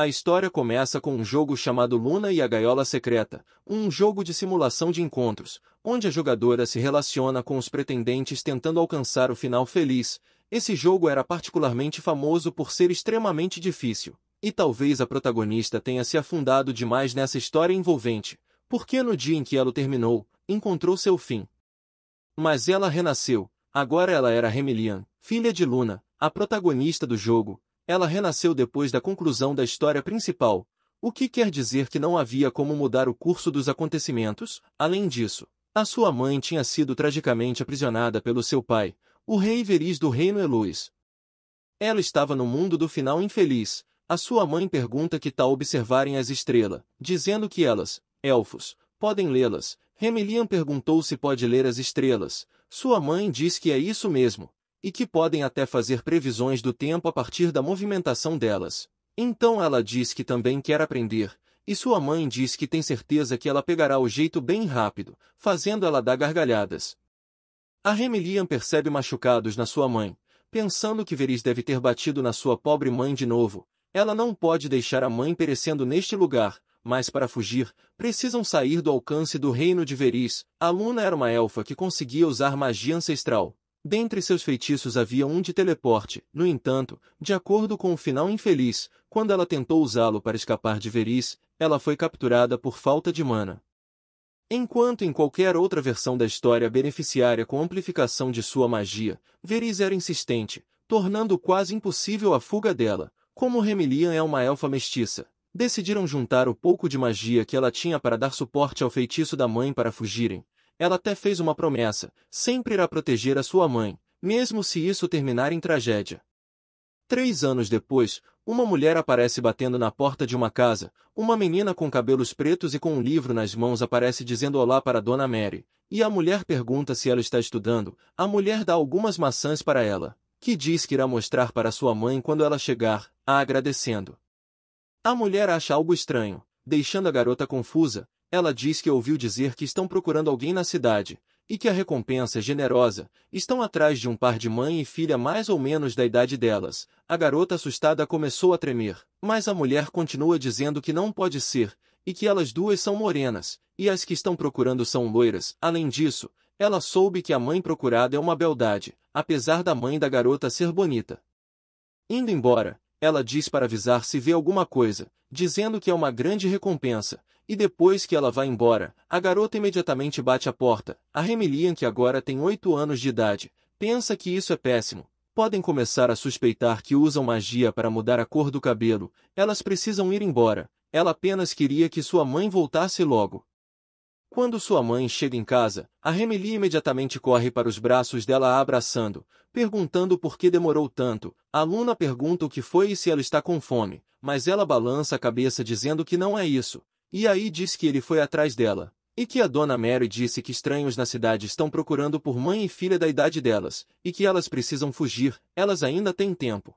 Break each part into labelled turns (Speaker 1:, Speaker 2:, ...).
Speaker 1: A história começa com um jogo chamado Luna e a Gaiola Secreta, um jogo de simulação de encontros, onde a jogadora se relaciona com os pretendentes tentando alcançar o final feliz. Esse jogo era particularmente famoso por ser extremamente difícil, e talvez a protagonista tenha se afundado demais nessa história envolvente, porque no dia em que ela o terminou, encontrou seu fim. Mas ela renasceu, agora ela era Remelian, filha de Luna, a protagonista do jogo, ela renasceu depois da conclusão da história principal, o que quer dizer que não havia como mudar o curso dos acontecimentos, além disso. A sua mãe tinha sido tragicamente aprisionada pelo seu pai, o rei Veris do reino Eloís. Ela estava no mundo do final infeliz. A sua mãe pergunta que tal observarem as estrelas, dizendo que elas, elfos, podem lê-las. Remelian perguntou se pode ler as estrelas. Sua mãe diz que é isso mesmo e que podem até fazer previsões do tempo a partir da movimentação delas. Então ela diz que também quer aprender, e sua mãe diz que tem certeza que ela pegará o jeito bem rápido, fazendo ela dar gargalhadas. A Remilian percebe machucados na sua mãe, pensando que Veris deve ter batido na sua pobre mãe de novo. Ela não pode deixar a mãe perecendo neste lugar, mas para fugir, precisam sair do alcance do reino de Veris. A Luna era uma elfa que conseguia usar magia ancestral, Dentre seus feitiços havia um de teleporte, no entanto, de acordo com o final infeliz, quando ela tentou usá-lo para escapar de Veris, ela foi capturada por falta de mana. Enquanto em qualquer outra versão da história beneficiária com amplificação de sua magia, Veris era insistente, tornando quase impossível a fuga dela. Como Remilian é uma elfa mestiça, decidiram juntar o pouco de magia que ela tinha para dar suporte ao feitiço da mãe para fugirem, ela até fez uma promessa, sempre irá proteger a sua mãe, mesmo se isso terminar em tragédia. Três anos depois, uma mulher aparece batendo na porta de uma casa, uma menina com cabelos pretos e com um livro nas mãos aparece dizendo olá para Dona Mary, e a mulher pergunta se ela está estudando, a mulher dá algumas maçãs para ela, que diz que irá mostrar para sua mãe quando ela chegar, a agradecendo. A mulher acha algo estranho, deixando a garota confusa, ela diz que ouviu dizer que estão procurando alguém na cidade, e que a recompensa é generosa, estão atrás de um par de mãe e filha mais ou menos da idade delas. A garota assustada começou a tremer, mas a mulher continua dizendo que não pode ser, e que elas duas são morenas, e as que estão procurando são loiras. Além disso, ela soube que a mãe procurada é uma beldade, apesar da mãe da garota ser bonita. Indo embora, ela diz para avisar se vê alguma coisa, dizendo que é uma grande recompensa, e depois que ela vai embora, a garota imediatamente bate a porta. A Remilian, que agora tem oito anos de idade, pensa que isso é péssimo. Podem começar a suspeitar que usam magia para mudar a cor do cabelo. Elas precisam ir embora. Ela apenas queria que sua mãe voltasse logo. Quando sua mãe chega em casa, a Remilia imediatamente corre para os braços dela a abraçando, perguntando por que demorou tanto. A aluna pergunta o que foi e se ela está com fome, mas ela balança a cabeça dizendo que não é isso. E aí diz que ele foi atrás dela, e que a dona Mary disse que estranhos na cidade estão procurando por mãe e filha da idade delas, e que elas precisam fugir, elas ainda têm tempo.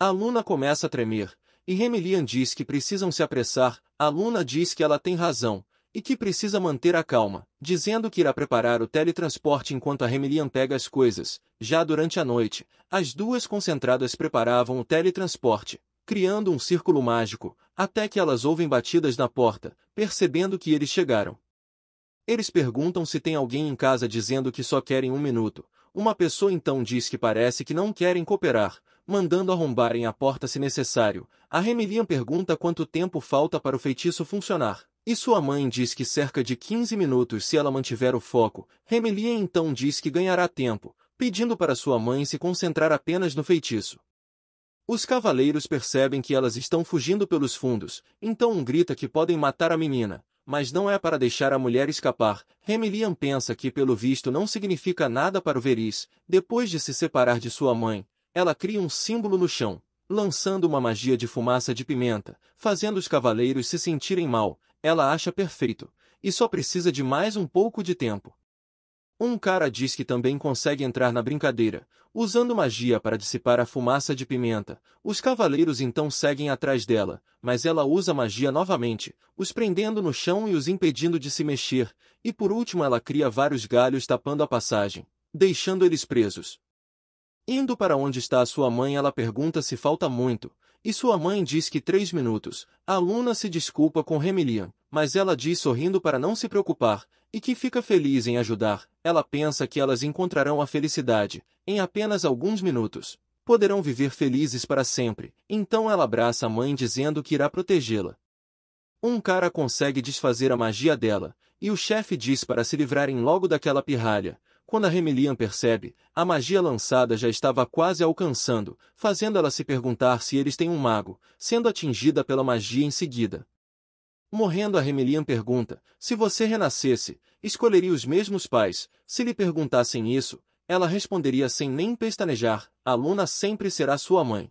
Speaker 1: A Luna começa a tremer, e Remelian diz que precisam se apressar, a Luna diz que ela tem razão, e que precisa manter a calma, dizendo que irá preparar o teletransporte enquanto a Remelian pega as coisas. Já durante a noite, as duas concentradas preparavam o teletransporte, criando um círculo mágico, até que elas ouvem batidas na porta, percebendo que eles chegaram. Eles perguntam se tem alguém em casa dizendo que só querem um minuto. Uma pessoa então diz que parece que não querem cooperar, mandando arrombarem a porta se necessário. A Remilian pergunta quanto tempo falta para o feitiço funcionar, e sua mãe diz que cerca de 15 minutos se ela mantiver o foco. Remilian então diz que ganhará tempo, pedindo para sua mãe se concentrar apenas no feitiço. Os cavaleiros percebem que elas estão fugindo pelos fundos, então um grita que podem matar a menina, mas não é para deixar a mulher escapar. Remilian pensa que pelo visto não significa nada para o Veris, depois de se separar de sua mãe, ela cria um símbolo no chão, lançando uma magia de fumaça de pimenta, fazendo os cavaleiros se sentirem mal, ela acha perfeito, e só precisa de mais um pouco de tempo. Um cara diz que também consegue entrar na brincadeira, usando magia para dissipar a fumaça de pimenta. Os cavaleiros então seguem atrás dela, mas ela usa magia novamente, os prendendo no chão e os impedindo de se mexer, e por último ela cria vários galhos tapando a passagem, deixando eles presos. Indo para onde está a sua mãe, ela pergunta se falta muito, e sua mãe diz que três minutos. A aluna se desculpa com Remilian, mas ela diz sorrindo para não se preocupar, e que fica feliz em ajudar, ela pensa que elas encontrarão a felicidade, em apenas alguns minutos. Poderão viver felizes para sempre, então ela abraça a mãe dizendo que irá protegê-la. Um cara consegue desfazer a magia dela, e o chefe diz para se livrarem logo daquela pirralha. Quando a Remilian percebe, a magia lançada já estava quase alcançando, fazendo ela se perguntar se eles têm um mago, sendo atingida pela magia em seguida. Morrendo a Remelian pergunta, se você renascesse, escolheria os mesmos pais, se lhe perguntassem isso, ela responderia sem nem pestanejar, a Luna sempre será sua mãe.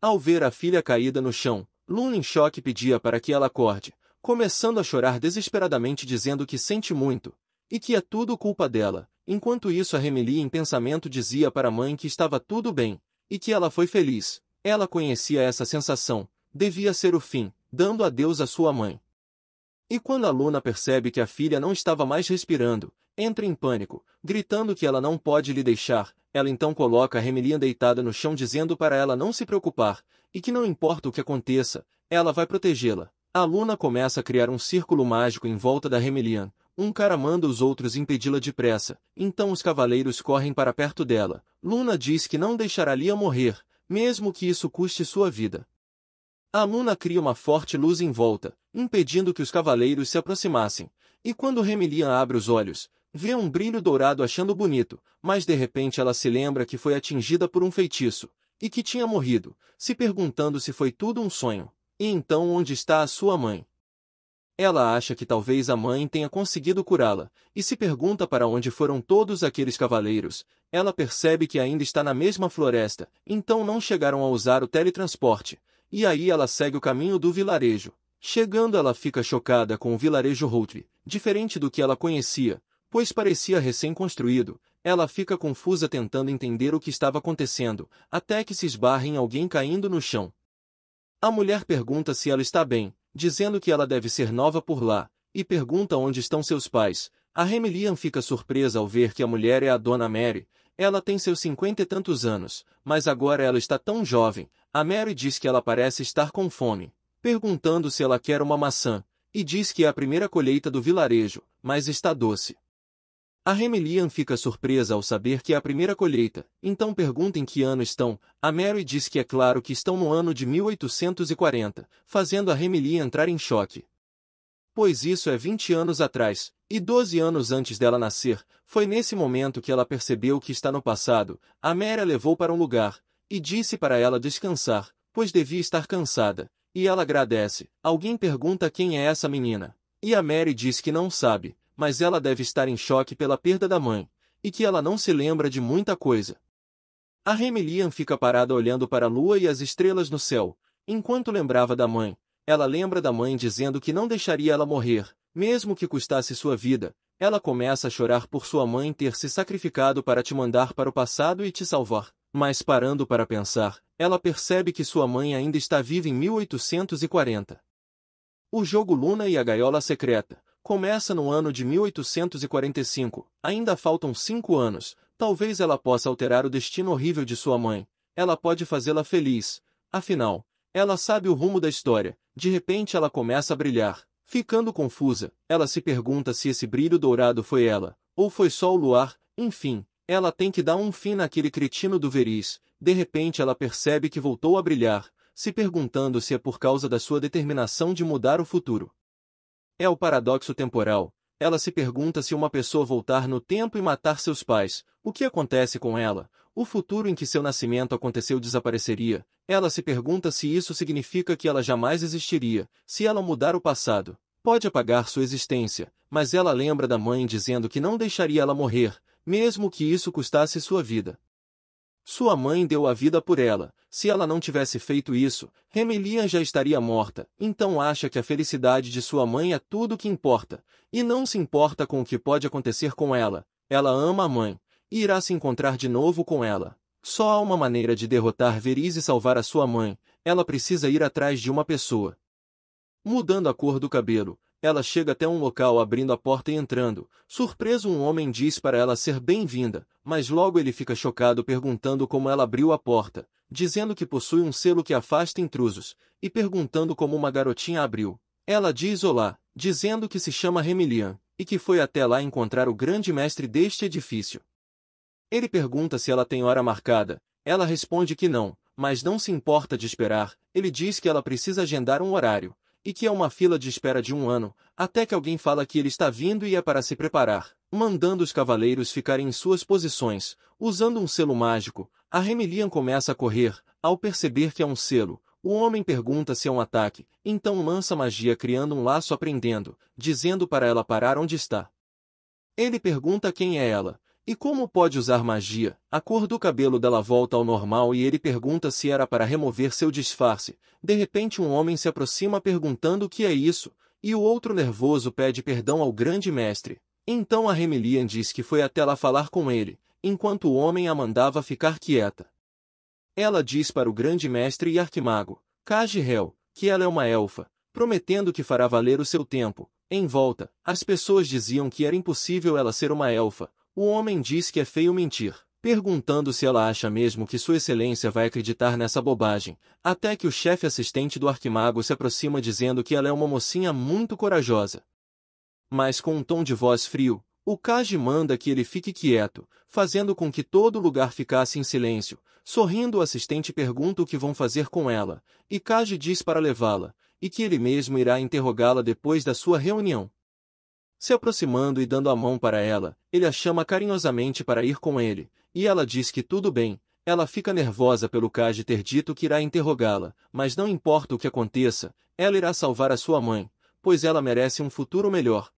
Speaker 1: Ao ver a filha caída no chão, Luna em choque pedia para que ela acorde, começando a chorar desesperadamente dizendo que sente muito, e que é tudo culpa dela, enquanto isso a Remeli em pensamento dizia para a mãe que estava tudo bem, e que ela foi feliz, ela conhecia essa sensação, devia ser o fim, dando adeus à sua mãe. E quando a Luna percebe que a filha não estava mais respirando, entra em pânico, gritando que ela não pode lhe deixar, ela então coloca a Remilian deitada no chão dizendo para ela não se preocupar, e que não importa o que aconteça, ela vai protegê-la. A Luna começa a criar um círculo mágico em volta da Remelian. um cara manda os outros impedi-la depressa, então os cavaleiros correm para perto dela. Luna diz que não deixará Lia morrer, mesmo que isso custe sua vida. A luna cria uma forte luz em volta, impedindo que os cavaleiros se aproximassem, e quando Remilian abre os olhos, vê um brilho dourado achando bonito, mas de repente ela se lembra que foi atingida por um feitiço, e que tinha morrido, se perguntando se foi tudo um sonho. E então onde está a sua mãe? Ela acha que talvez a mãe tenha conseguido curá-la, e se pergunta para onde foram todos aqueles cavaleiros. Ela percebe que ainda está na mesma floresta, então não chegaram a usar o teletransporte, e aí ela segue o caminho do vilarejo. Chegando ela fica chocada com o vilarejo Routre, diferente do que ela conhecia, pois parecia recém-construído, ela fica confusa tentando entender o que estava acontecendo, até que se esbarra em alguém caindo no chão. A mulher pergunta se ela está bem, dizendo que ela deve ser nova por lá, e pergunta onde estão seus pais. A Remilian fica surpresa ao ver que a mulher é a dona Mary, ela tem seus cinquenta e tantos anos, mas agora ela está tão jovem, a Mary diz que ela parece estar com fome, perguntando se ela quer uma maçã, e diz que é a primeira colheita do vilarejo, mas está doce. A Remelian fica surpresa ao saber que é a primeira colheita, então pergunta em que ano estão. A Mary diz que é claro que estão no ano de 1840, fazendo a Remelian entrar em choque. Pois isso é 20 anos atrás, e 12 anos antes dela nascer, foi nesse momento que ela percebeu que está no passado. A Mary a levou para um lugar, e disse para ela descansar, pois devia estar cansada, e ela agradece. Alguém pergunta quem é essa menina, e a Mary diz que não sabe, mas ela deve estar em choque pela perda da mãe, e que ela não se lembra de muita coisa. A Remelian fica parada olhando para a lua e as estrelas no céu, enquanto lembrava da mãe. Ela lembra da mãe dizendo que não deixaria ela morrer, mesmo que custasse sua vida. Ela começa a chorar por sua mãe ter se sacrificado para te mandar para o passado e te salvar mas parando para pensar, ela percebe que sua mãe ainda está viva em 1840. O jogo Luna e a Gaiola Secreta começa no ano de 1845, ainda faltam cinco anos, talvez ela possa alterar o destino horrível de sua mãe, ela pode fazê-la feliz, afinal, ela sabe o rumo da história, de repente ela começa a brilhar, ficando confusa, ela se pergunta se esse brilho dourado foi ela, ou foi só o luar, enfim, ela tem que dar um fim naquele cretino do Veriz, de repente ela percebe que voltou a brilhar, se perguntando se é por causa da sua determinação de mudar o futuro. É o paradoxo temporal. Ela se pergunta se uma pessoa voltar no tempo e matar seus pais, o que acontece com ela? O futuro em que seu nascimento aconteceu desapareceria. Ela se pergunta se isso significa que ela jamais existiria, se ela mudar o passado. Pode apagar sua existência, mas ela lembra da mãe dizendo que não deixaria ela morrer, mesmo que isso custasse sua vida. Sua mãe deu a vida por ela. Se ela não tivesse feito isso, Remelian já estaria morta. Então acha que a felicidade de sua mãe é tudo o que importa, e não se importa com o que pode acontecer com ela. Ela ama a mãe, e irá se encontrar de novo com ela. Só há uma maneira de derrotar Veriz e salvar a sua mãe. Ela precisa ir atrás de uma pessoa. Mudando a cor do cabelo, ela chega até um local abrindo a porta e entrando. Surpreso, um homem diz para ela ser bem-vinda, mas logo ele fica chocado perguntando como ela abriu a porta, dizendo que possui um selo que afasta intrusos, e perguntando como uma garotinha abriu. Ela diz olá, dizendo que se chama Remilian, e que foi até lá encontrar o grande mestre deste edifício. Ele pergunta se ela tem hora marcada, ela responde que não, mas não se importa de esperar, ele diz que ela precisa agendar um horário, e que é uma fila de espera de um ano, até que alguém fala que ele está vindo e é para se preparar, mandando os cavaleiros ficarem em suas posições, usando um selo mágico, a Remilian começa a correr, ao perceber que é um selo, o homem pergunta se é um ataque, então lança magia criando um laço aprendendo, dizendo para ela parar onde está. Ele pergunta quem é ela, e como pode usar magia? A cor do cabelo dela volta ao normal e ele pergunta se era para remover seu disfarce. De repente um homem se aproxima perguntando o que é isso, e o outro nervoso pede perdão ao grande mestre. Então a Remilian diz que foi até lá falar com ele, enquanto o homem a mandava ficar quieta. Ela diz para o grande mestre e arquimago, Kaji Hel, que ela é uma elfa, prometendo que fará valer o seu tempo. Em volta, as pessoas diziam que era impossível ela ser uma elfa, o homem diz que é feio mentir, perguntando se ela acha mesmo que Sua Excelência vai acreditar nessa bobagem, até que o chefe assistente do arquimago se aproxima dizendo que ela é uma mocinha muito corajosa. Mas com um tom de voz frio, o Kaji manda que ele fique quieto, fazendo com que todo lugar ficasse em silêncio. Sorrindo, o assistente pergunta o que vão fazer com ela, e Kaji diz para levá-la, e que ele mesmo irá interrogá-la depois da sua reunião. Se aproximando e dando a mão para ela, ele a chama carinhosamente para ir com ele, e ela diz que tudo bem, ela fica nervosa pelo Kaji ter dito que irá interrogá-la, mas não importa o que aconteça, ela irá salvar a sua mãe, pois ela merece um futuro melhor.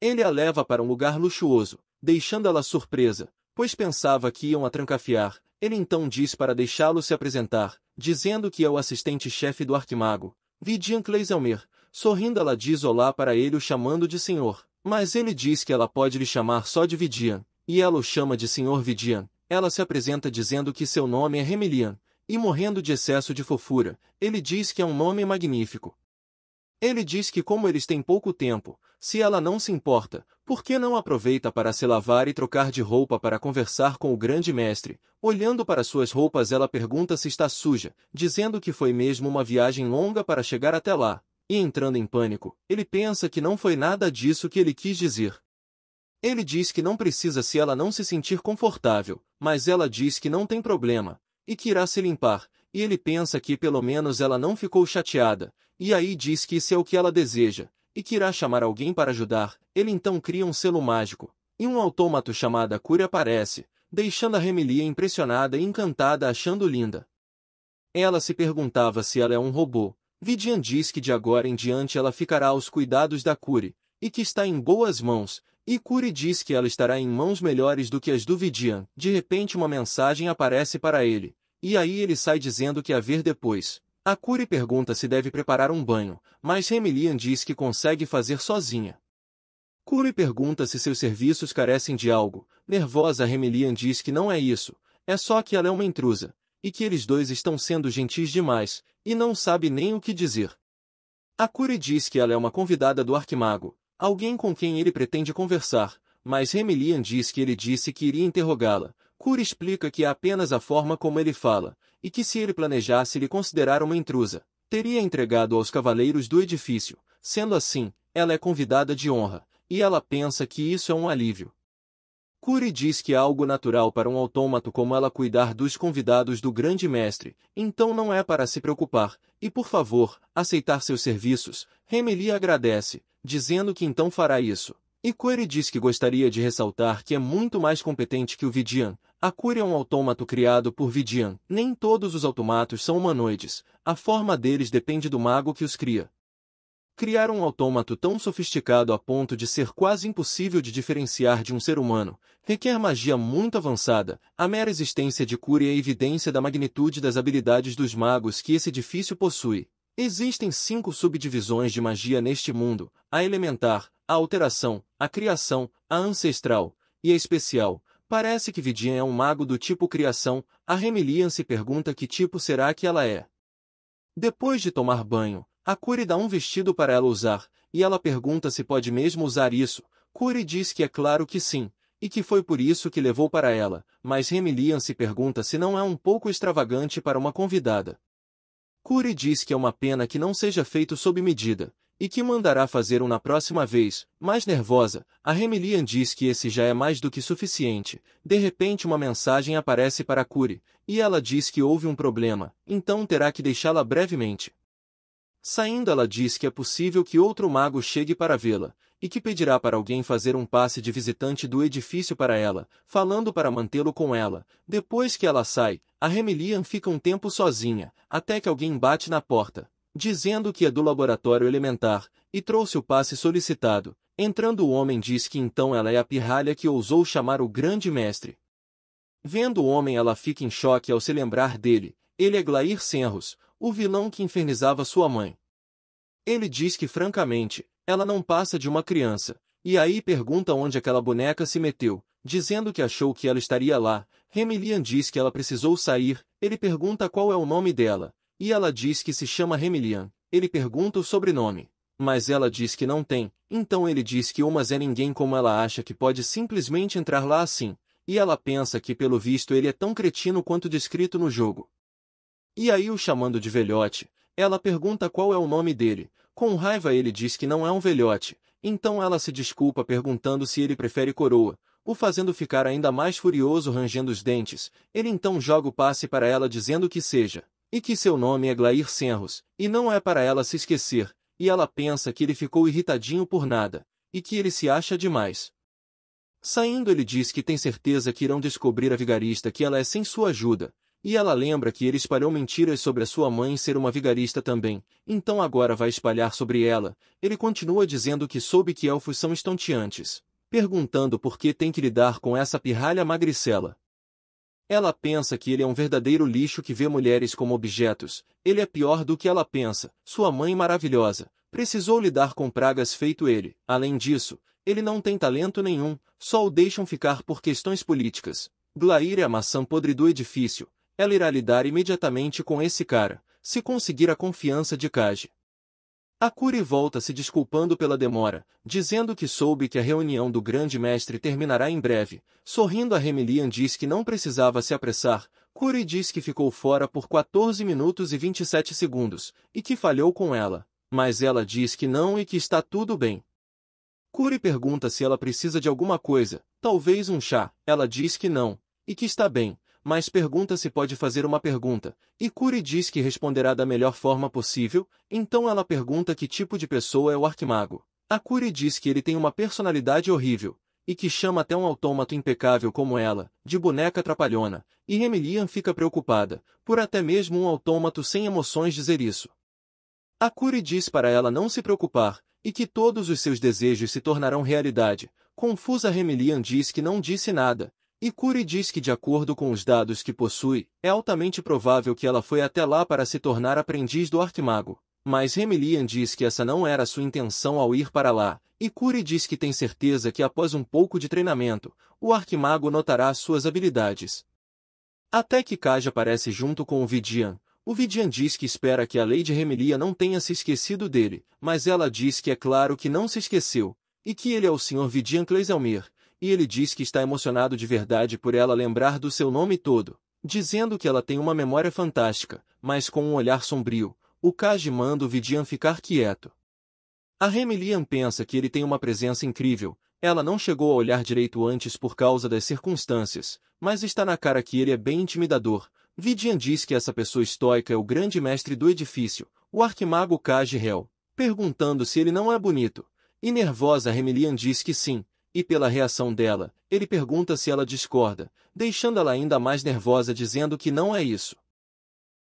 Speaker 1: Ele a leva para um lugar luxuoso, deixando ela surpresa, pois pensava que iam a trancafiar. Ele então diz para deixá-lo se apresentar, dizendo que é o assistente-chefe do Arquimago, Vidian Kleiselmer, Sorrindo ela diz olá para ele o chamando de senhor, mas ele diz que ela pode lhe chamar só de Vidian, e ela o chama de senhor Vidian. Ela se apresenta dizendo que seu nome é Remelian, e morrendo de excesso de fofura, ele diz que é um nome magnífico. Ele diz que como eles têm pouco tempo, se ela não se importa, por que não aproveita para se lavar e trocar de roupa para conversar com o grande mestre? Olhando para suas roupas ela pergunta se está suja, dizendo que foi mesmo uma viagem longa para chegar até lá, e entrando em pânico, ele pensa que não foi nada disso que ele quis dizer. Ele diz que não precisa se ela não se sentir confortável, mas ela diz que não tem problema, e que irá se limpar, e ele pensa que pelo menos ela não ficou chateada, e aí diz que isso é o que ela deseja, e que irá chamar alguém para ajudar, ele então cria um selo mágico, e um autômato chamado Cure aparece, deixando a Remilia impressionada e encantada achando linda. Ela se perguntava se ela é um robô, Vidian diz que de agora em diante ela ficará aos cuidados da Curi, e que está em boas mãos, e Curi diz que ela estará em mãos melhores do que as do Vidian. De repente uma mensagem aparece para ele, e aí ele sai dizendo que a ver depois. A Curi pergunta se deve preparar um banho, mas Remilian diz que consegue fazer sozinha. Curi pergunta se seus serviços carecem de algo. Nervosa Remilian diz que não é isso, é só que ela é uma intrusa, e que eles dois estão sendo gentis demais, e não sabe nem o que dizer. A Cure diz que ela é uma convidada do Arquimago, alguém com quem ele pretende conversar, mas Remilian diz que ele disse que iria interrogá-la. Cure explica que é apenas a forma como ele fala, e que se ele planejasse lhe considerar uma intrusa, teria entregado aos cavaleiros do edifício. Sendo assim, ela é convidada de honra, e ela pensa que isso é um alívio. Cury diz que é algo natural para um autômato como ela cuidar dos convidados do grande mestre, então não é para se preocupar, e por favor, aceitar seus serviços, Remeli agradece, dizendo que então fará isso. E Cury diz que gostaria de ressaltar que é muito mais competente que o Vidian. A Cury é um autômato criado por Vidian. Nem todos os automatos são humanoides. A forma deles depende do mago que os cria criar um autômato tão sofisticado a ponto de ser quase impossível de diferenciar de um ser humano, requer magia muito avançada, a mera existência de cura é evidência da magnitude das habilidades dos magos que esse edifício possui. Existem cinco subdivisões de magia neste mundo, a elementar, a alteração, a criação, a ancestral e a especial. Parece que Vidian é um mago do tipo criação, a Remilian se pergunta que tipo será que ela é. Depois de tomar banho, a Curi dá um vestido para ela usar, e ela pergunta se pode mesmo usar isso. Curi diz que é claro que sim, e que foi por isso que levou para ela, mas Remilian se pergunta se não é um pouco extravagante para uma convidada. Curi diz que é uma pena que não seja feito sob medida, e que mandará fazer um na próxima vez, mais nervosa, a Remilian diz que esse já é mais do que suficiente. De repente uma mensagem aparece para Curi, e ela diz que houve um problema, então terá que deixá-la brevemente. Saindo ela diz que é possível que outro mago chegue para vê-la, e que pedirá para alguém fazer um passe de visitante do edifício para ela, falando para mantê-lo com ela. Depois que ela sai, a Remilian fica um tempo sozinha, até que alguém bate na porta, dizendo que é do laboratório elementar, e trouxe o passe solicitado. Entrando o homem diz que então ela é a pirralha que ousou chamar o grande mestre. Vendo o homem ela fica em choque ao se lembrar dele, ele é Glair Senros, o vilão que infernizava sua mãe. Ele diz que, francamente, ela não passa de uma criança, e aí pergunta onde aquela boneca se meteu, dizendo que achou que ela estaria lá. Remilian diz que ela precisou sair, ele pergunta qual é o nome dela, e ela diz que se chama Remilian. Ele pergunta o sobrenome, mas ela diz que não tem, então ele diz que umas é ninguém como ela acha que pode simplesmente entrar lá assim, e ela pensa que pelo visto ele é tão cretino quanto descrito no jogo. E aí o chamando de velhote, ela pergunta qual é o nome dele. Com raiva ele diz que não é um velhote, então ela se desculpa perguntando se ele prefere coroa, o fazendo ficar ainda mais furioso rangendo os dentes. Ele então joga o passe para ela dizendo que seja, e que seu nome é Glair Senros, e não é para ela se esquecer, e ela pensa que ele ficou irritadinho por nada, e que ele se acha demais. Saindo ele diz que tem certeza que irão descobrir a vigarista que ela é sem sua ajuda, e ela lembra que ele espalhou mentiras sobre a sua mãe ser uma vigarista também, então agora vai espalhar sobre ela. Ele continua dizendo que soube que elfos são estonteantes, perguntando por que tem que lidar com essa pirralha magricela. Ela pensa que ele é um verdadeiro lixo que vê mulheres como objetos, ele é pior do que ela pensa, sua mãe maravilhosa, precisou lidar com pragas feito ele, além disso, ele não tem talento nenhum, só o deixam ficar por questões políticas. Glair é a maçã podre do edifício, ela irá lidar imediatamente com esse cara, se conseguir a confiança de Kaji. Akuri volta se desculpando pela demora, dizendo que soube que a reunião do grande mestre terminará em breve. Sorrindo a Remilian diz que não precisava se apressar, Kuri diz que ficou fora por 14 minutos e 27 segundos, e que falhou com ela, mas ela diz que não e que está tudo bem. Kuri pergunta se ela precisa de alguma coisa, talvez um chá, ela diz que não, e que está bem, mas pergunta se pode fazer uma pergunta, e Kuri diz que responderá da melhor forma possível, então ela pergunta que tipo de pessoa é o arquimago. A Kuri diz que ele tem uma personalidade horrível, e que chama até um autômato impecável como ela, de boneca trapalhona, e Remilian fica preocupada, por até mesmo um autômato sem emoções dizer isso. A Kuri diz para ela não se preocupar, e que todos os seus desejos se tornarão realidade. Confusa Remilian diz que não disse nada, e Curi diz que de acordo com os dados que possui, é altamente provável que ela foi até lá para se tornar aprendiz do Arquimago. Mas Remilian diz que essa não era sua intenção ao ir para lá, E Curi diz que tem certeza que após um pouco de treinamento, o Arquimago notará suas habilidades. Até que Kaja aparece junto com o Vidian. O Vidian diz que espera que a Lady Remilia não tenha se esquecido dele, mas ela diz que é claro que não se esqueceu, e que ele é o Sr. Vidian Cleiselmir, e ele diz que está emocionado de verdade por ela lembrar do seu nome todo, dizendo que ela tem uma memória fantástica, mas com um olhar sombrio, o Kaji manda o Vidian ficar quieto. A Remilian pensa que ele tem uma presença incrível, ela não chegou a olhar direito antes por causa das circunstâncias, mas está na cara que ele é bem intimidador. Vidian diz que essa pessoa estoica é o grande mestre do edifício, o arquimago Kaji Hel, perguntando se ele não é bonito. E nervosa Remilian diz que sim, e pela reação dela, ele pergunta se ela discorda, deixando-la ainda mais nervosa dizendo que não é isso.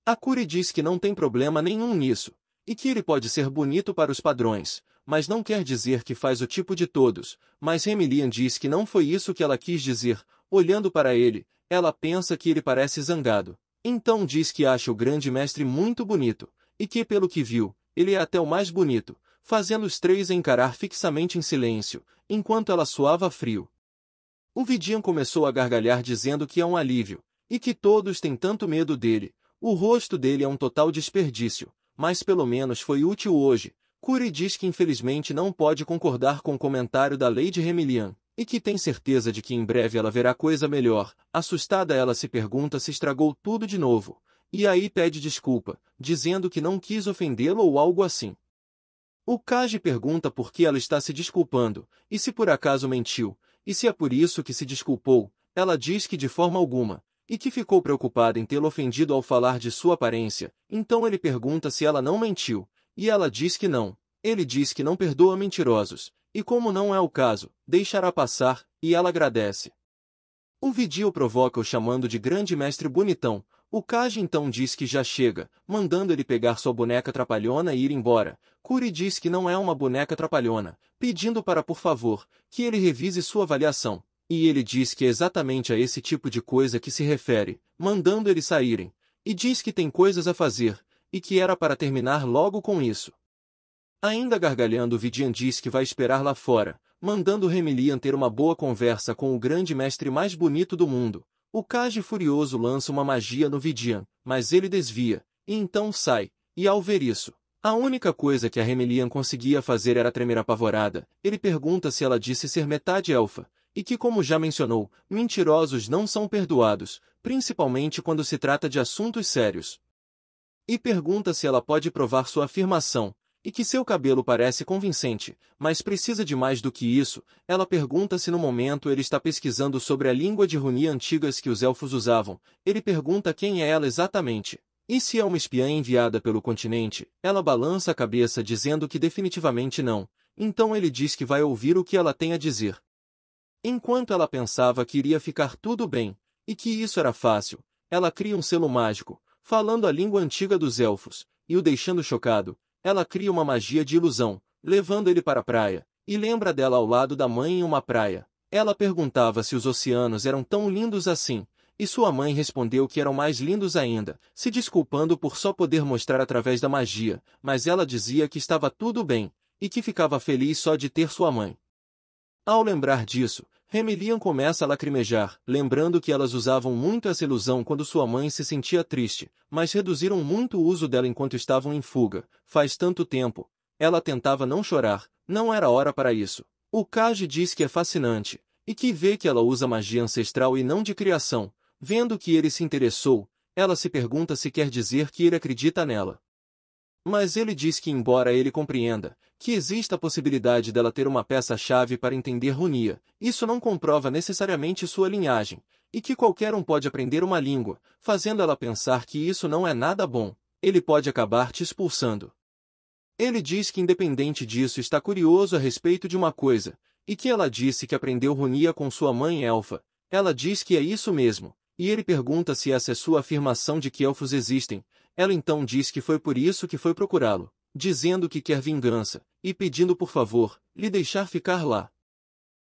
Speaker 1: A Akuri diz que não tem problema nenhum nisso, e que ele pode ser bonito para os padrões, mas não quer dizer que faz o tipo de todos, mas Remilian diz que não foi isso que ela quis dizer, olhando para ele, ela pensa que ele parece zangado, então diz que acha o grande mestre muito bonito, e que pelo que viu, ele é até o mais bonito, fazendo os três encarar fixamente em silêncio, enquanto ela suava frio. O Vidian começou a gargalhar dizendo que é um alívio, e que todos têm tanto medo dele, o rosto dele é um total desperdício, mas pelo menos foi útil hoje. Curi diz que infelizmente não pode concordar com o comentário da Lady Remilian, e que tem certeza de que em breve ela verá coisa melhor. Assustada ela se pergunta se estragou tudo de novo, e aí pede desculpa, dizendo que não quis ofendê-lo ou algo assim. O Kaji pergunta por que ela está se desculpando, e se por acaso mentiu, e se é por isso que se desculpou, ela diz que de forma alguma, e que ficou preocupada em tê-lo ofendido ao falar de sua aparência, então ele pergunta se ela não mentiu, e ela diz que não. Ele diz que não perdoa mentirosos, e como não é o caso, deixará passar, e ela agradece. O Vidio provoca o chamando de grande mestre bonitão, o Kage então diz que já chega, mandando ele pegar sua boneca trapalhona e ir embora. Kuri diz que não é uma boneca trapalhona, pedindo para por favor, que ele revise sua avaliação. E ele diz que é exatamente a esse tipo de coisa que se refere, mandando eles saírem. E diz que tem coisas a fazer, e que era para terminar logo com isso. Ainda gargalhando, Vidian diz que vai esperar lá fora, mandando Remilian ter uma boa conversa com o grande mestre mais bonito do mundo, o Kaji furioso lança uma magia no Vidian, mas ele desvia, e então sai, e ao ver isso, a única coisa que a Remelian conseguia fazer era tremer apavorada. Ele pergunta se ela disse ser metade elfa, e que, como já mencionou, mentirosos não são perdoados, principalmente quando se trata de assuntos sérios. E pergunta se ela pode provar sua afirmação, e que seu cabelo parece convincente, mas precisa de mais do que isso, ela pergunta se no momento ele está pesquisando sobre a língua de runia antigas que os elfos usavam, ele pergunta quem é ela exatamente. E se é uma espiã enviada pelo continente, ela balança a cabeça dizendo que definitivamente não, então ele diz que vai ouvir o que ela tem a dizer. Enquanto ela pensava que iria ficar tudo bem, e que isso era fácil, ela cria um selo mágico, falando a língua antiga dos elfos, e o deixando chocado, ela cria uma magia de ilusão, levando ele para a praia, e lembra dela ao lado da mãe em uma praia. Ela perguntava se os oceanos eram tão lindos assim, e sua mãe respondeu que eram mais lindos ainda, se desculpando por só poder mostrar através da magia, mas ela dizia que estava tudo bem, e que ficava feliz só de ter sua mãe. Ao lembrar disso, Remelian começa a lacrimejar, lembrando que elas usavam muito essa ilusão quando sua mãe se sentia triste, mas reduziram muito o uso dela enquanto estavam em fuga, faz tanto tempo. Ela tentava não chorar, não era hora para isso. O Kaji diz que é fascinante, e que vê que ela usa magia ancestral e não de criação. Vendo que ele se interessou, ela se pergunta se quer dizer que ele acredita nela. Mas ele diz que embora ele compreenda, que exista a possibilidade dela ter uma peça-chave para entender Runia, isso não comprova necessariamente sua linhagem, e que qualquer um pode aprender uma língua, fazendo ela pensar que isso não é nada bom, ele pode acabar te expulsando. Ele diz que independente disso está curioso a respeito de uma coisa, e que ela disse que aprendeu Runia com sua mãe Elfa, ela diz que é isso mesmo, e ele pergunta se essa é sua afirmação de que elfos existem, ela então diz que foi por isso que foi procurá-lo dizendo que quer vingança, e pedindo por favor, lhe deixar ficar lá.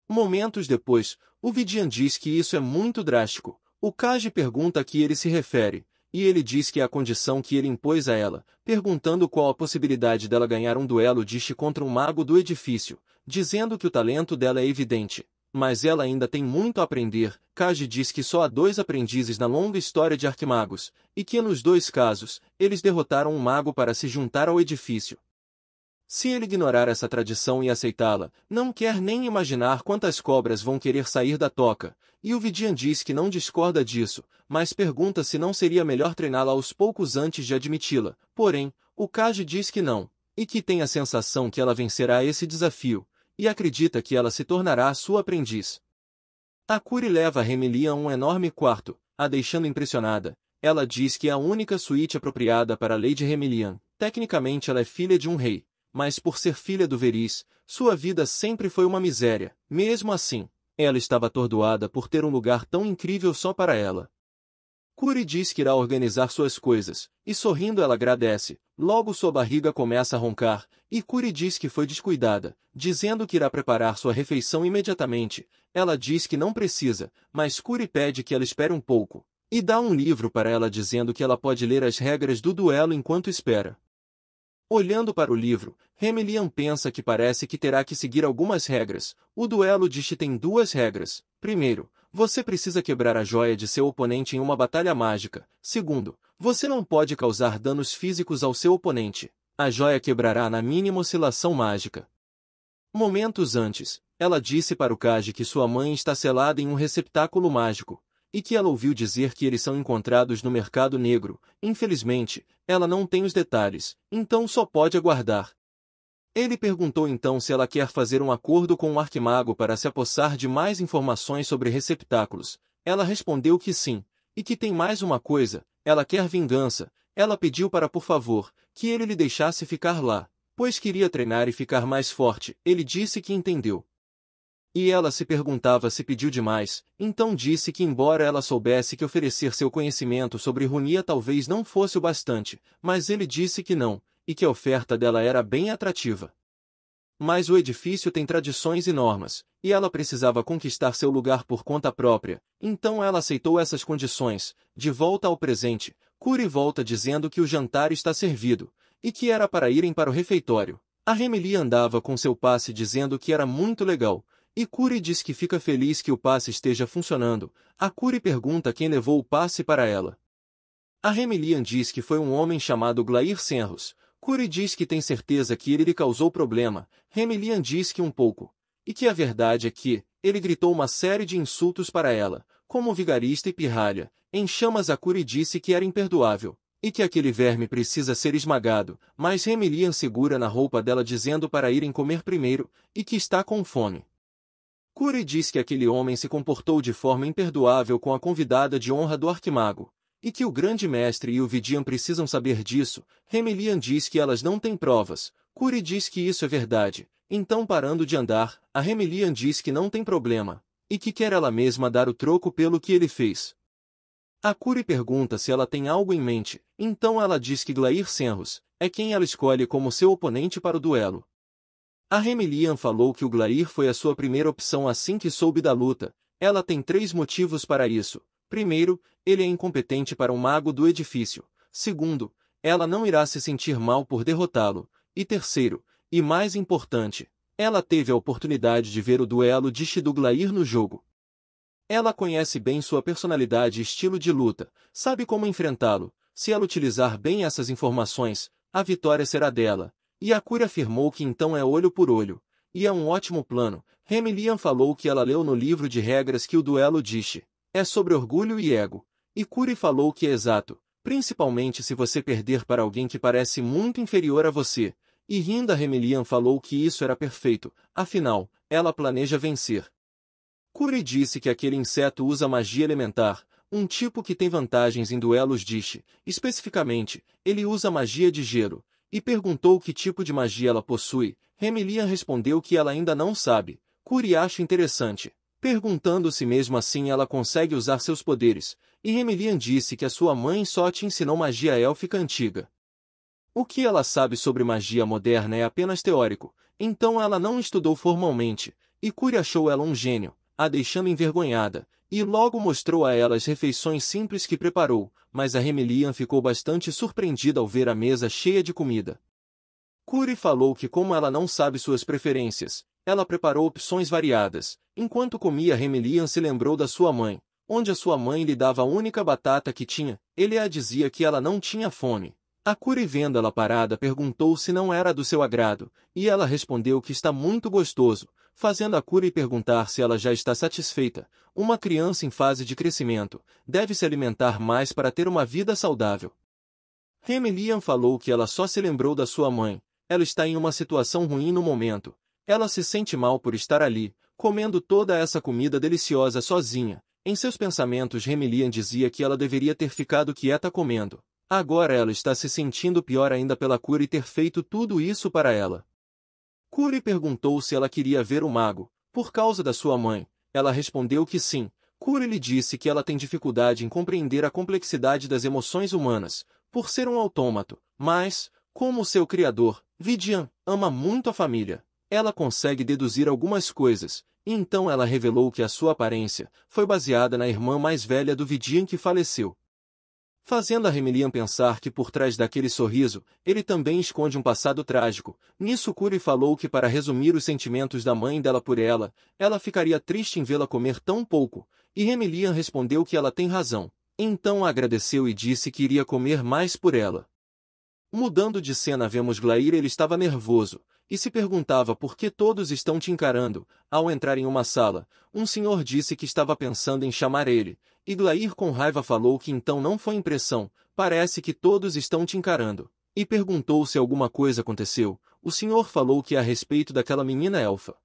Speaker 1: Momentos depois, o Vidian diz que isso é muito drástico. O Kaji pergunta a que ele se refere, e ele diz que é a condição que ele impôs a ela, perguntando qual a possibilidade dela ganhar um duelo de Shi contra um mago do edifício, dizendo que o talento dela é evidente, mas ela ainda tem muito a aprender. Kaji diz que só há dois aprendizes na longa história de arquimagos, e que nos dois casos, eles derrotaram um mago para se juntar ao edifício. Se ele ignorar essa tradição e aceitá-la, não quer nem imaginar quantas cobras vão querer sair da toca, e o Vidian diz que não discorda disso, mas pergunta se não seria melhor treiná-la aos poucos antes de admiti-la. Porém, o Kaji diz que não, e que tem a sensação que ela vencerá esse desafio, e acredita que ela se tornará sua aprendiz. A Curi leva Remeli a um enorme quarto, a deixando impressionada. Ela diz que é a única suíte apropriada para Lady Remelian. Tecnicamente ela é filha de um rei, mas por ser filha do Veriz, sua vida sempre foi uma miséria. Mesmo assim, ela estava atordoada por ter um lugar tão incrível só para ela. Curi diz que irá organizar suas coisas, e sorrindo ela agradece. Logo sua barriga começa a roncar, e Curi diz que foi descuidada, dizendo que irá preparar sua refeição imediatamente. Ela diz que não precisa, mas Curi pede que ela espere um pouco, e dá um livro para ela dizendo que ela pode ler as regras do duelo enquanto espera. Olhando para o livro, Remelian pensa que parece que terá que seguir algumas regras. O duelo diz que tem duas regras. Primeiro, você precisa quebrar a joia de seu oponente em uma batalha mágica. Segundo, você não pode causar danos físicos ao seu oponente. A joia quebrará na mínima oscilação mágica. Momentos antes, ela disse para o Kaji que sua mãe está selada em um receptáculo mágico, e que ela ouviu dizer que eles são encontrados no mercado negro. Infelizmente, ela não tem os detalhes, então só pode aguardar. Ele perguntou então se ela quer fazer um acordo com o arquimago para se apossar de mais informações sobre receptáculos. Ela respondeu que sim, e que tem mais uma coisa, ela quer vingança. Ela pediu para, por favor, que ele lhe deixasse ficar lá, pois queria treinar e ficar mais forte. Ele disse que entendeu. E ela se perguntava se pediu demais, então disse que embora ela soubesse que oferecer seu conhecimento sobre Runia talvez não fosse o bastante, mas ele disse que não, e que a oferta dela era bem atrativa. Mas o edifício tem tradições e normas, e ela precisava conquistar seu lugar por conta própria, então ela aceitou essas condições, de volta ao presente, Curi volta dizendo que o jantar está servido, e que era para irem para o refeitório. A Remili andava com seu passe dizendo que era muito legal, e Curi diz que fica feliz que o passe esteja funcionando. A Curi pergunta quem levou o passe para ela. A Remelian diz que foi um homem chamado Glair Senros, Curi diz que tem certeza que ele lhe causou problema, Remilian diz que um pouco, e que a verdade é que, ele gritou uma série de insultos para ela, como vigarista e pirralha, em chamas a Cury disse que era imperdoável, e que aquele verme precisa ser esmagado, mas Remilian segura na roupa dela dizendo para irem comer primeiro, e que está com fome. Curi diz que aquele homem se comportou de forma imperdoável com a convidada de honra do arquimago, e que o grande mestre e o Vidian precisam saber disso, Remelian diz que elas não têm provas, Curi diz que isso é verdade, então parando de andar, a Remelian diz que não tem problema, e que quer ela mesma dar o troco pelo que ele fez. A Curi pergunta se ela tem algo em mente, então ela diz que Glair Senros é quem ela escolhe como seu oponente para o duelo. A Remelian falou que o Glair foi a sua primeira opção assim que soube da luta, ela tem três motivos para isso, Primeiro, ele é incompetente para um mago do edifício. Segundo, ela não irá se sentir mal por derrotá-lo. E terceiro, e mais importante, ela teve a oportunidade de ver o duelo de Shiduglair no jogo. Ela conhece bem sua personalidade e estilo de luta, sabe como enfrentá-lo. Se ela utilizar bem essas informações, a vitória será dela. E cura afirmou que então é olho por olho. E é um ótimo plano. Remilian falou que ela leu no livro de regras que o duelo diz é sobre orgulho e ego, e Cury falou que é exato, principalmente se você perder para alguém que parece muito inferior a você, e Rinda Remelian falou que isso era perfeito, afinal, ela planeja vencer. Cury disse que aquele inseto usa magia elementar, um tipo que tem vantagens em duelos Dish, especificamente, ele usa magia de gelo, e perguntou que tipo de magia ela possui, Remelian respondeu que ela ainda não sabe, Cury acha interessante. Perguntando se mesmo assim ela consegue usar seus poderes, e Remelian disse que a sua mãe só te ensinou magia élfica antiga. O que ela sabe sobre magia moderna é apenas teórico, então ela não estudou formalmente, e Curi achou ela um gênio, a deixando envergonhada, e logo mostrou a ela as refeições simples que preparou, mas a Remelian ficou bastante surpreendida ao ver a mesa cheia de comida. Curi falou que como ela não sabe suas preferências, ela preparou opções variadas. Enquanto comia Remelian se lembrou da sua mãe, onde a sua mãe lhe dava a única batata que tinha, ele a dizia que ela não tinha fome. A cura vendo-la parada perguntou se não era do seu agrado, e ela respondeu que está muito gostoso, fazendo a cura perguntar se ela já está satisfeita. Uma criança em fase de crescimento deve se alimentar mais para ter uma vida saudável. Remelian falou que ela só se lembrou da sua mãe, ela está em uma situação ruim no momento, ela se sente mal por estar ali, comendo toda essa comida deliciosa sozinha. Em seus pensamentos Remilian dizia que ela deveria ter ficado quieta comendo. Agora ela está se sentindo pior ainda pela Curi ter feito tudo isso para ela. Curi perguntou se ela queria ver o mago, por causa da sua mãe. Ela respondeu que sim. Curi lhe disse que ela tem dificuldade em compreender a complexidade das emoções humanas, por ser um autômato, mas, como seu criador, Vidian, ama muito a família. Ela consegue deduzir algumas coisas, e então ela revelou que a sua aparência foi baseada na irmã mais velha do Vidian que faleceu. Fazendo a Remilian pensar que por trás daquele sorriso, ele também esconde um passado trágico, nisso falou que para resumir os sentimentos da mãe dela por ela, ela ficaria triste em vê-la comer tão pouco, e Remilian respondeu que ela tem razão. Então agradeceu e disse que iria comer mais por ela. Mudando de cena vemos Glair ele estava nervoso, e se perguntava por que todos estão te encarando. Ao entrar em uma sala, um senhor disse que estava pensando em chamar ele, e Glair com raiva falou que então não foi impressão, parece que todos estão te encarando. E perguntou se alguma coisa aconteceu, o senhor falou que é a respeito daquela menina elfa.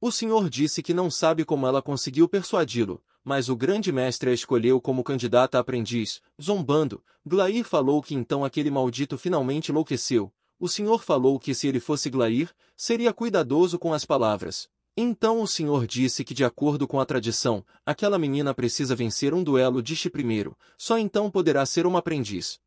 Speaker 1: O senhor disse que não sabe como ela conseguiu persuadi-lo, mas o grande mestre a escolheu como candidata a aprendiz, zombando. Glair falou que então aquele maldito finalmente enlouqueceu, o Senhor falou que se ele fosse Glair, seria cuidadoso com as palavras. Então o Senhor disse que de acordo com a tradição, aquela menina precisa vencer um duelo deste primeiro, só então poderá ser uma aprendiz.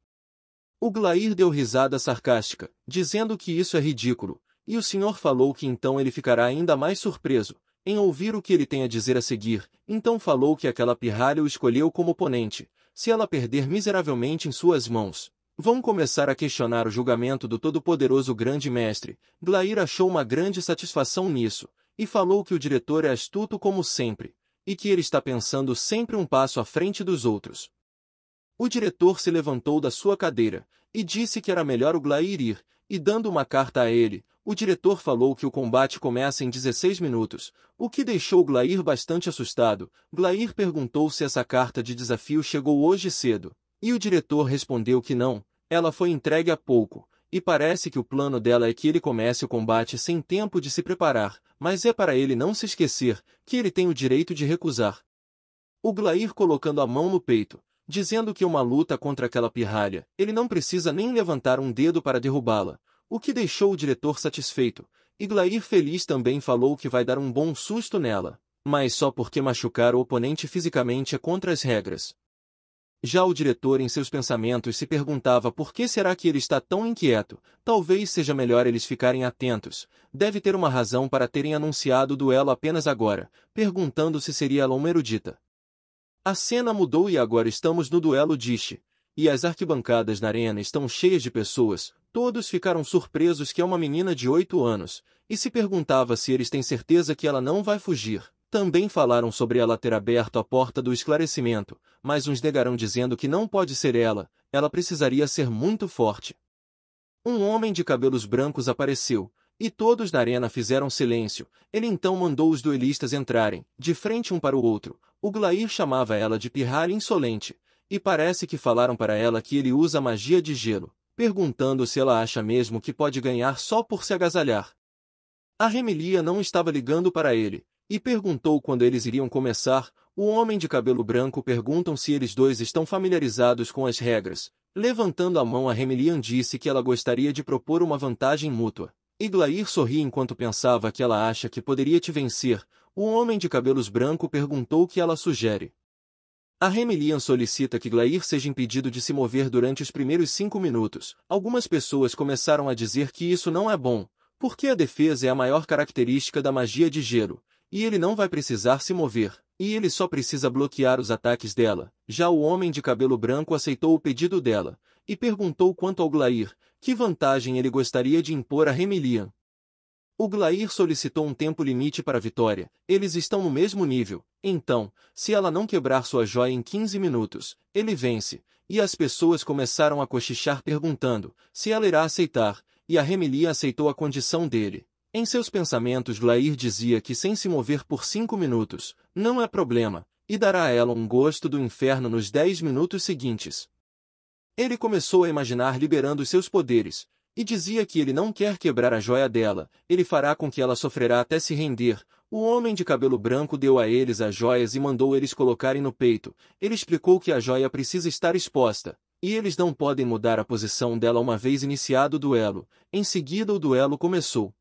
Speaker 1: O Glair deu risada sarcástica, dizendo que isso é ridículo, e o Senhor falou que então ele ficará ainda mais surpreso, em ouvir o que ele tem a dizer a seguir, então falou que aquela pirralha o escolheu como oponente, se ela perder miseravelmente em suas mãos, Vão começar a questionar o julgamento do todo-poderoso grande mestre. Glair achou uma grande satisfação nisso, e falou que o diretor é astuto como sempre, e que ele está pensando sempre um passo à frente dos outros. O diretor se levantou da sua cadeira, e disse que era melhor o Glair ir, e dando uma carta a ele, o diretor falou que o combate começa em 16 minutos, o que deixou Glair bastante assustado. Glair perguntou se essa carta de desafio chegou hoje cedo, e o diretor respondeu que não, ela foi entregue há pouco, e parece que o plano dela é que ele comece o combate sem tempo de se preparar, mas é para ele não se esquecer que ele tem o direito de recusar. O Glair colocando a mão no peito, dizendo que uma luta contra aquela pirralha, ele não precisa nem levantar um dedo para derrubá-la, o que deixou o diretor satisfeito, e Glair feliz também falou que vai dar um bom susto nela, mas só porque machucar o oponente fisicamente é contra as regras, já o diretor em seus pensamentos se perguntava por que será que ele está tão inquieto, talvez seja melhor eles ficarem atentos, deve ter uma razão para terem anunciado o duelo apenas agora, perguntando se seria ela uma erudita. A cena mudou e agora estamos no duelo disse. e as arquibancadas na arena estão cheias de pessoas, todos ficaram surpresos que é uma menina de oito anos, e se perguntava se eles têm certeza que ela não vai fugir, também falaram sobre ela ter aberto a porta do esclarecimento, mas uns negarão dizendo que não pode ser ela, ela precisaria ser muito forte. Um homem de cabelos brancos apareceu, e todos na arena fizeram silêncio. Ele então mandou os duelistas entrarem, de frente um para o outro. O Glair chamava ela de pirralha insolente, e parece que falaram para ela que ele usa magia de gelo, perguntando se ela acha mesmo que pode ganhar só por se agasalhar. A Remelia não estava ligando para ele, e perguntou quando eles iriam começar. O homem de cabelo branco perguntam se eles dois estão familiarizados com as regras. Levantando a mão, a Remilian disse que ela gostaria de propor uma vantagem mútua. Iglair sorri enquanto pensava que ela acha que poderia te vencer. O homem de cabelos branco perguntou o que ela sugere. A Remilian solicita que Glair seja impedido de se mover durante os primeiros cinco minutos. Algumas pessoas começaram a dizer que isso não é bom, porque a defesa é a maior característica da magia de gelo. E ele não vai precisar se mover, e ele só precisa bloquear os ataques dela. Já o homem de cabelo branco aceitou o pedido dela, e perguntou quanto ao Glair, que vantagem ele gostaria de impor a Remilian. O Glair solicitou um tempo limite para a vitória, eles estão no mesmo nível, então, se ela não quebrar sua joia em 15 minutos, ele vence, e as pessoas começaram a cochichar perguntando se ela irá aceitar, e a Remilia aceitou a condição dele. Em seus pensamentos Lair dizia que sem se mover por cinco minutos, não é problema, e dará a ela um gosto do inferno nos dez minutos seguintes. Ele começou a imaginar liberando os seus poderes, e dizia que ele não quer quebrar a joia dela, ele fará com que ela sofrerá até se render. O homem de cabelo branco deu a eles as joias e mandou eles colocarem no peito. Ele explicou que a joia precisa estar exposta, e eles não podem mudar a posição dela uma vez iniciado o duelo. Em seguida o duelo começou.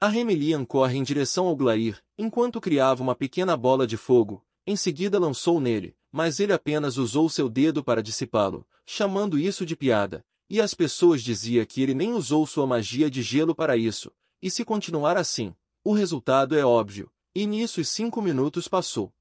Speaker 1: A Remelian corre em direção ao Glair, enquanto criava uma pequena bola de fogo, em seguida lançou nele, mas ele apenas usou seu dedo para dissipá-lo, chamando isso de piada, e as pessoas diziam que ele nem usou sua magia de gelo para isso, e se continuar assim, o resultado é óbvio, e nisso os cinco minutos passou.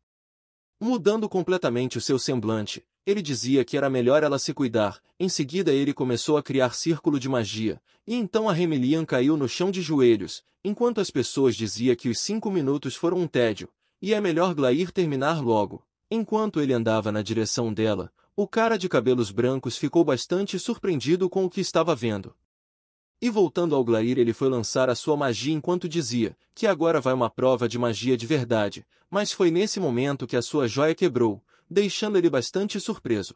Speaker 1: Mudando completamente o seu semblante, ele dizia que era melhor ela se cuidar, em seguida ele começou a criar círculo de magia, e então a Remelian caiu no chão de joelhos, enquanto as pessoas diziam que os cinco minutos foram um tédio, e é melhor Glair terminar logo. Enquanto ele andava na direção dela, o cara de cabelos brancos ficou bastante surpreendido com o que estava vendo. E voltando ao Glair ele foi lançar a sua magia enquanto dizia que agora vai uma prova de magia de verdade, mas foi nesse momento que a sua joia quebrou, deixando ele bastante surpreso.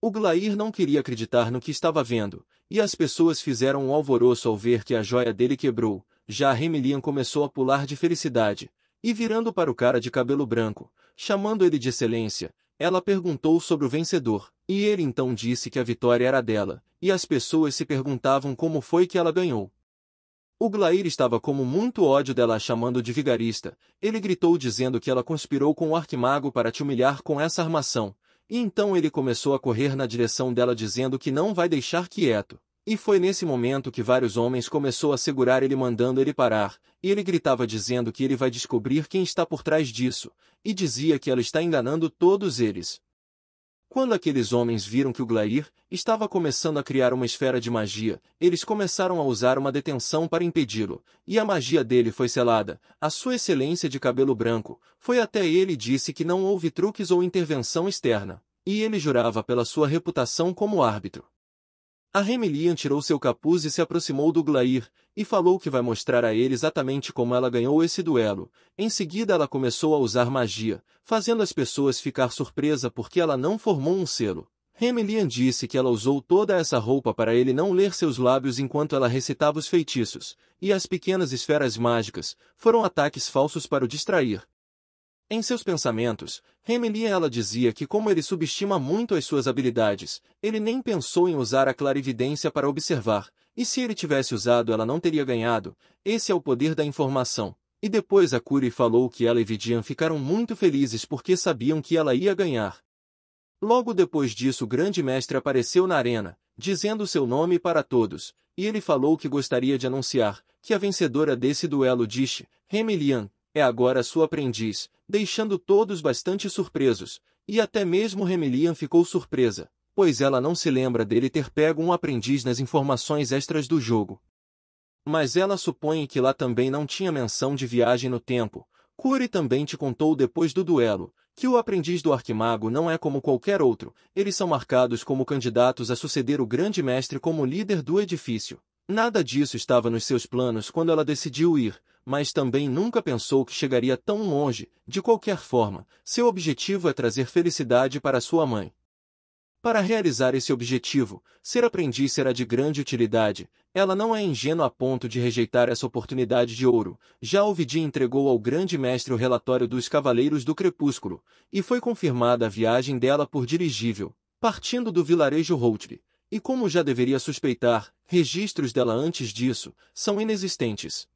Speaker 1: O Glair não queria acreditar no que estava vendo, e as pessoas fizeram um alvoroço ao ver que a joia dele quebrou, já Remilian começou a pular de felicidade, e virando para o cara de cabelo branco, chamando ele de excelência, ela perguntou sobre o vencedor, e ele então disse que a vitória era dela, e as pessoas se perguntavam como foi que ela ganhou. O Glair estava como muito ódio dela chamando de vigarista. Ele gritou dizendo que ela conspirou com o arquimago para te humilhar com essa armação. E então ele começou a correr na direção dela dizendo que não vai deixar quieto. E foi nesse momento que vários homens começou a segurar ele mandando ele parar, e ele gritava dizendo que ele vai descobrir quem está por trás disso, e dizia que ela está enganando todos eles. Quando aqueles homens viram que o Glair estava começando a criar uma esfera de magia, eles começaram a usar uma detenção para impedi-lo, e a magia dele foi selada. A sua excelência de cabelo branco foi até ele e disse que não houve truques ou intervenção externa, e ele jurava pela sua reputação como árbitro. A Remilian tirou seu capuz e se aproximou do Glair, e falou que vai mostrar a ele exatamente como ela ganhou esse duelo. Em seguida ela começou a usar magia, fazendo as pessoas ficar surpresa porque ela não formou um selo. Remilian disse que ela usou toda essa roupa para ele não ler seus lábios enquanto ela recitava os feitiços, e as pequenas esferas mágicas foram ataques falsos para o distrair, em seus pensamentos, Remelian ela dizia que como ele subestima muito as suas habilidades, ele nem pensou em usar a clarividência para observar, e se ele tivesse usado ela não teria ganhado, esse é o poder da informação. E depois a Curi falou que ela e Vidian ficaram muito felizes porque sabiam que ela ia ganhar. Logo depois disso o grande mestre apareceu na arena, dizendo seu nome para todos, e ele falou que gostaria de anunciar que a vencedora desse duelo disse, Remelian é agora sua aprendiz, deixando todos bastante surpresos, e até mesmo Remelian ficou surpresa, pois ela não se lembra dele ter pego um aprendiz nas informações extras do jogo. Mas ela supõe que lá também não tinha menção de viagem no tempo. Curi também te contou depois do duelo, que o aprendiz do Arquimago não é como qualquer outro, eles são marcados como candidatos a suceder o grande mestre como líder do edifício. Nada disso estava nos seus planos quando ela decidiu ir, mas também nunca pensou que chegaria tão longe. De qualquer forma, seu objetivo é trazer felicidade para sua mãe. Para realizar esse objetivo, ser aprendiz será de grande utilidade. Ela não é ingênua a ponto de rejeitar essa oportunidade de ouro. Já Ovidi entregou ao grande mestre o relatório dos Cavaleiros do Crepúsculo, e foi confirmada a viagem dela por dirigível, partindo do vilarejo Routre. E como já deveria suspeitar, registros dela antes disso são inexistentes.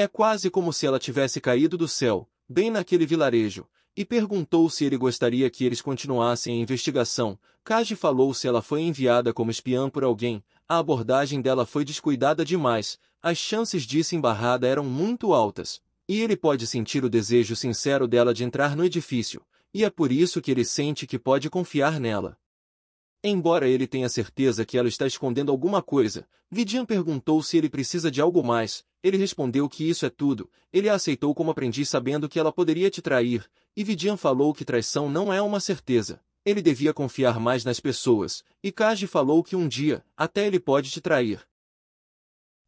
Speaker 1: É quase como se ela tivesse caído do céu, bem naquele vilarejo, e perguntou se ele gostaria que eles continuassem a investigação. Kaji falou se ela foi enviada como espiã por alguém, a abordagem dela foi descuidada demais, as chances disso em eram muito altas, e ele pode sentir o desejo sincero dela de entrar no edifício, e é por isso que ele sente que pode confiar nela. Embora ele tenha certeza que ela está escondendo alguma coisa, Vidian perguntou se ele precisa de algo mais, ele respondeu que isso é tudo, ele a aceitou como aprendiz sabendo que ela poderia te trair, e Vidian falou que traição não é uma certeza. Ele devia confiar mais nas pessoas, e Kaji falou que um dia, até ele pode te trair.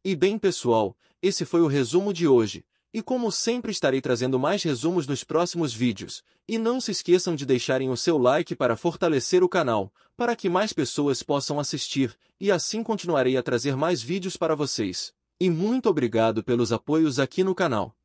Speaker 1: E bem pessoal, esse foi o resumo de hoje, e como sempre estarei trazendo mais resumos nos próximos vídeos, e não se esqueçam de deixarem o seu like para fortalecer o canal, para que mais pessoas possam assistir, e assim continuarei a trazer mais vídeos para vocês. E muito obrigado pelos apoios aqui no canal.